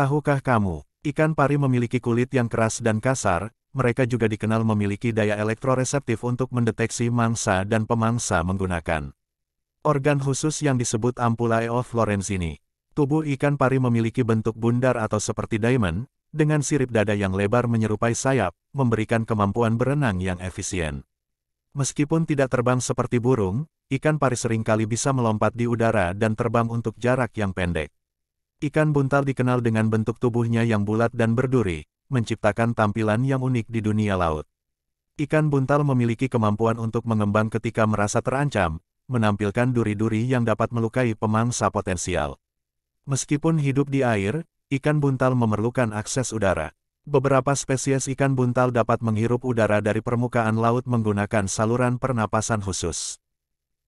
Tahukah kamu, ikan pari memiliki kulit yang keras dan kasar, mereka juga dikenal memiliki daya elektroreseptif untuk mendeteksi mangsa dan pemangsa menggunakan organ khusus yang disebut ampulae of Lorenzini. Tubuh ikan pari memiliki bentuk bundar atau seperti diamond, dengan sirip dada yang lebar menyerupai sayap, memberikan kemampuan berenang yang efisien. Meskipun tidak terbang seperti burung, ikan pari seringkali bisa melompat di udara dan terbang untuk jarak yang pendek. Ikan buntal dikenal dengan bentuk tubuhnya yang bulat dan berduri, menciptakan tampilan yang unik di dunia laut. Ikan buntal memiliki kemampuan untuk mengembang ketika merasa terancam, menampilkan duri-duri yang dapat melukai pemangsa potensial. Meskipun hidup di air, ikan buntal memerlukan akses udara. Beberapa spesies ikan buntal dapat menghirup udara dari permukaan laut menggunakan saluran pernapasan khusus.